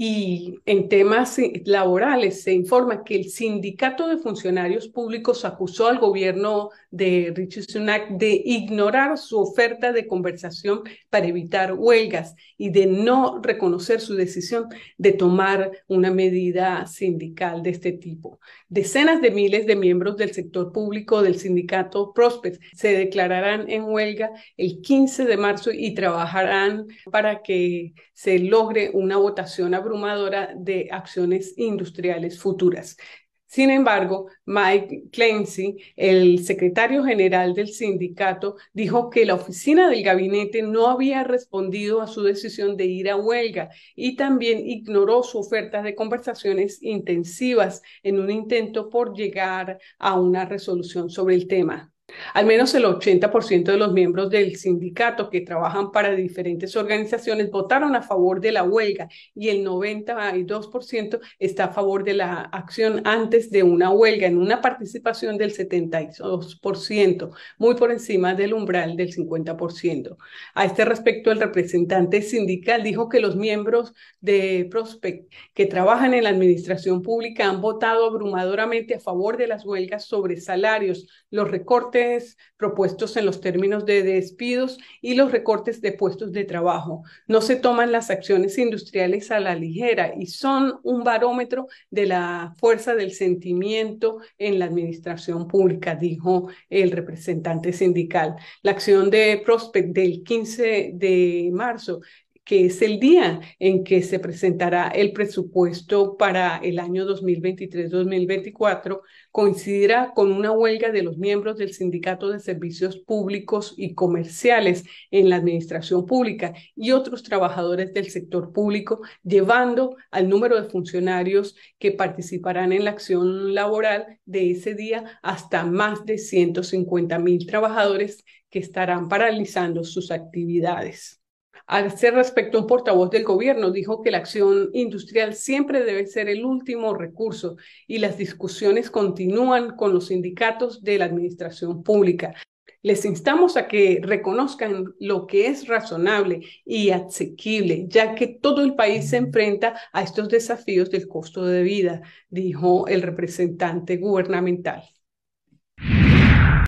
Y en temas eh, laborales se informa que el sindicato de funcionarios públicos acusó al gobierno de Richard Sunak de ignorar su oferta de conversación para evitar huelgas y de no reconocer su decisión de tomar una medida sindical de este tipo. Decenas de miles de miembros del sector público del sindicato Prospect se declararán en huelga el 15 de marzo y trabajarán para que se logre una votación abierta de acciones industriales futuras. Sin embargo, Mike Clancy, el secretario general del sindicato, dijo que la oficina del gabinete no había respondido a su decisión de ir a huelga y también ignoró su oferta de conversaciones intensivas en un intento por llegar a una resolución sobre el tema. Al menos el 80% de los miembros del sindicato que trabajan para diferentes organizaciones votaron a favor de la huelga y el 92% está a favor de la acción antes de una huelga, en una participación del 72%, muy por encima del umbral del 50%. A este respecto, el representante sindical dijo que los miembros de Prospect que trabajan en la administración pública han votado abrumadoramente a favor de las huelgas sobre salarios, los recortes propuestos en los términos de despidos y los recortes de puestos de trabajo. No se toman las acciones industriales a la ligera y son un barómetro de la fuerza del sentimiento en la administración pública, dijo el representante sindical. La acción de Prospect del 15 de marzo que es el día en que se presentará el presupuesto para el año 2023-2024, coincidirá con una huelga de los miembros del Sindicato de Servicios Públicos y Comerciales en la Administración Pública y otros trabajadores del sector público, llevando al número de funcionarios que participarán en la acción laboral de ese día hasta más de 150.000 mil trabajadores que estarán paralizando sus actividades. Al ser respecto, un portavoz del gobierno dijo que la acción industrial siempre debe ser el último recurso y las discusiones continúan con los sindicatos de la administración pública. Les instamos a que reconozcan lo que es razonable y asequible, ya que todo el país se enfrenta a estos desafíos del costo de vida, dijo el representante gubernamental.